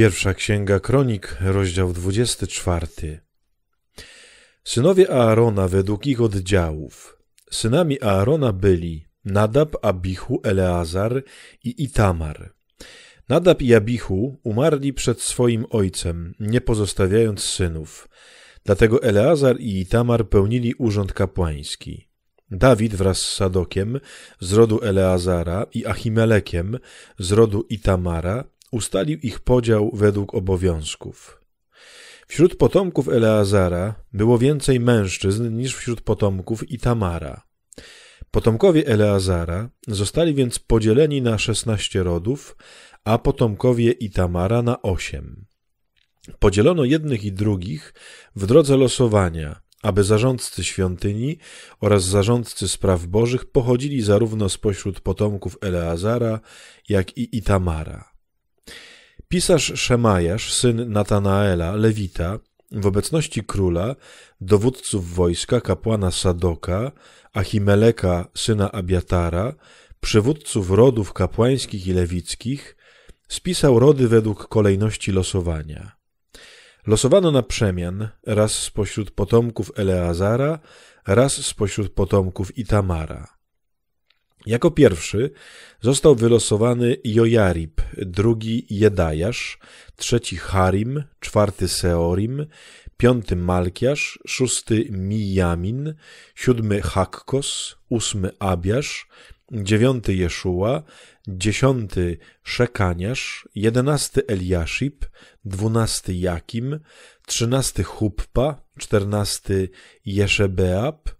Pierwsza Księga Kronik, rozdział 24. Synowie Aarona według ich oddziałów. Synami Aarona byli Nadab, Abichu, Eleazar i Itamar. Nadab i Abichu umarli przed swoim ojcem, nie pozostawiając synów. Dlatego Eleazar i Itamar pełnili urząd kapłański. Dawid wraz z Sadokiem z rodu Eleazara i Achimelekiem z rodu Itamara ustalił ich podział według obowiązków. Wśród potomków Eleazara było więcej mężczyzn niż wśród potomków Itamara. Potomkowie Eleazara zostali więc podzieleni na szesnaście rodów, a potomkowie Itamara na osiem. Podzielono jednych i drugich w drodze losowania, aby zarządcy świątyni oraz zarządcy spraw bożych pochodzili zarówno spośród potomków Eleazara, jak i Itamara. Pisarz Szemajasz, syn Natanaela, Lewita, w obecności króla, dowódców wojska, kapłana Sadoka, Achimeleka, syna Abiatara, przywódców rodów kapłańskich i lewickich, spisał rody według kolejności losowania. Losowano na przemian, raz spośród potomków Eleazara, raz spośród potomków Itamara. Jako pierwszy został wylosowany Jojarib, drugi Jedajasz, trzeci Harim, czwarty Seorim, piąty Malkiasz, szósty Mijamin, siódmy Hakkos, ósmy Abiasz, dziewiąty Jeszuła, dziesiąty Szekaniasz, jedenasty Eliaszib, dwunasty Jakim, trzynasty Huppa, czternasty Jeszebeab,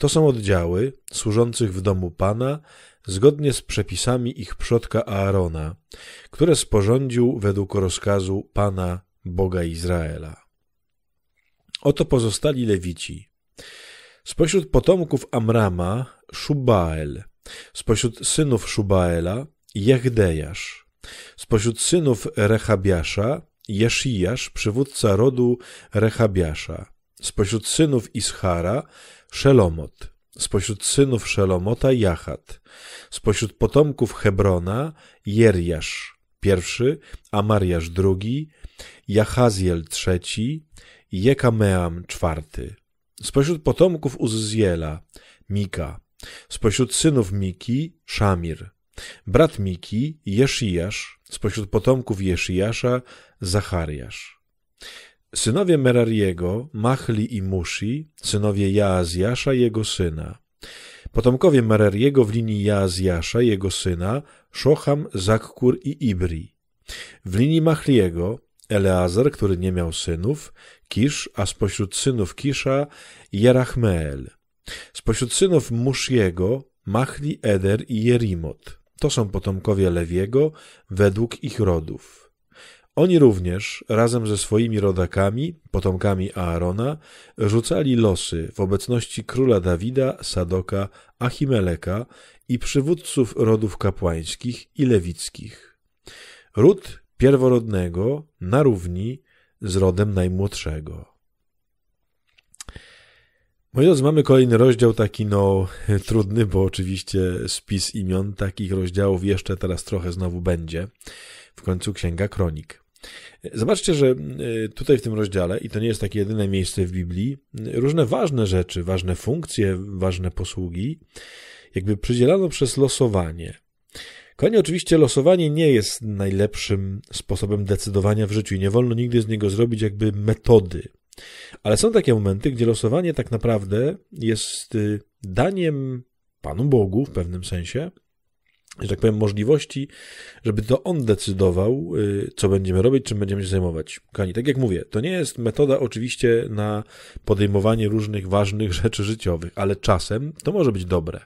To są oddziały służących w domu Pana zgodnie z przepisami ich przodka Aarona, które sporządził według rozkazu Pana Boga Izraela. Oto pozostali Lewici. Spośród potomków Amrama Szubael, spośród synów Szubaela Jechdejasz, spośród synów Rechabiasza Jeszijasz, przywódca rodu Rechabiasza, spośród synów Ischara Szelomot, spośród synów Szelomota Jachat, spośród potomków Hebrona Jeriasz I, Amariasz II, Jachaziel III, Jekameam IV. Spośród potomków Uzziela Mika, spośród synów Miki Szamir, brat Miki Jeszijasz, spośród potomków Jeszijasza, Zachariasz. Synowie Merariego, Machli i Musi, synowie Jaazjasza, jego syna. Potomkowie Merariego w linii Jaazjasza, jego syna, Szocham, Zakkur i Ibri. W linii Machliego Eleazar, który nie miał synów, Kisz, a spośród synów Kisza Jerachmeel. Spośród synów Musziego Machli, Eder i Jerimot. To są potomkowie Lewiego według ich rodów. Oni również, razem ze swoimi rodakami, potomkami Aarona, rzucali losy w obecności króla Dawida, Sadoka, Achimeleka i przywódców rodów kapłańskich i lewickich. Ród pierworodnego na równi z rodem najmłodszego. Moi mamy kolejny rozdział, taki no trudny, bo oczywiście spis imion takich rozdziałów jeszcze teraz trochę znowu będzie w końcu Księga Kronik. Zobaczcie, że y, tutaj w tym rozdziale, i to nie jest takie jedyne miejsce w Biblii, y, różne ważne rzeczy, ważne funkcje, ważne posługi, jakby przydzielano przez losowanie. Kochani, oczywiście losowanie nie jest najlepszym sposobem decydowania w życiu i nie wolno nigdy z niego zrobić jakby metody. Ale są takie momenty, gdzie losowanie tak naprawdę jest y, daniem Panu Bogu w pewnym sensie, że tak powiem, możliwości, żeby to on decydował, y, co będziemy robić, czym będziemy się zajmować. Kochani, tak jak mówię, to nie jest metoda oczywiście na podejmowanie różnych ważnych rzeczy życiowych, ale czasem to może być dobre.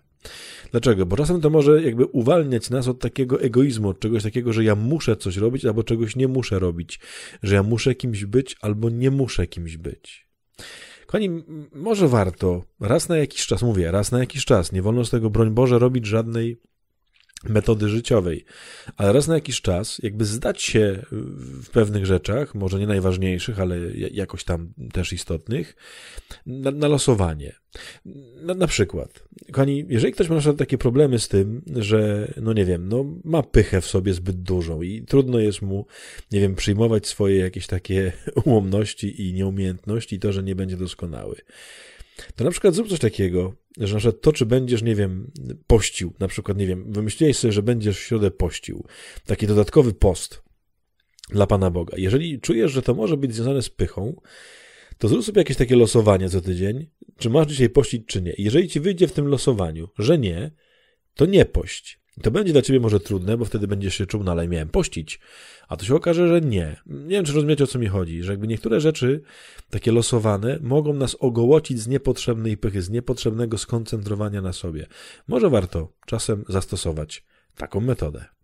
Dlaczego? Bo czasem to może jakby uwalniać nas od takiego egoizmu, od czegoś takiego, że ja muszę coś robić albo czegoś nie muszę robić, że ja muszę kimś być albo nie muszę kimś być. Kochani, może warto raz na jakiś czas, mówię, raz na jakiś czas, nie wolno z tego, broń Boże, robić żadnej metody życiowej. Ale raz na jakiś czas, jakby zdać się w pewnych rzeczach, może nie najważniejszych, ale jakoś tam też istotnych, na, na losowanie. Na, na, przykład, kochani, jeżeli ktoś ma na przykład takie problemy z tym, że, no nie wiem, no ma pychę w sobie zbyt dużą i trudno jest mu, nie wiem, przyjmować swoje jakieś takie ułomności i nieumiejętności i to, że nie będzie doskonały, to na przykład zrób coś takiego, że na przykład to, czy będziesz, nie wiem, pościł, na przykład, nie wiem, wymyśliłeś sobie, że będziesz w środę pościł, taki dodatkowy post dla Pana Boga. Jeżeli czujesz, że to może być związane z pychą, to zrób sobie jakieś takie losowanie co tydzień, czy masz dzisiaj pościć, czy nie. Jeżeli ci wyjdzie w tym losowaniu, że nie, to nie pość. To będzie dla ciebie może trudne, bo wtedy będziesz się czuł, no ale miałem pościć. A to się okaże, że nie. Nie wiem, czy rozumiecie, o co mi chodzi, że jakby niektóre rzeczy, takie losowane, mogą nas ogołocić z niepotrzebnej pychy, z niepotrzebnego skoncentrowania na sobie. Może warto czasem zastosować taką metodę.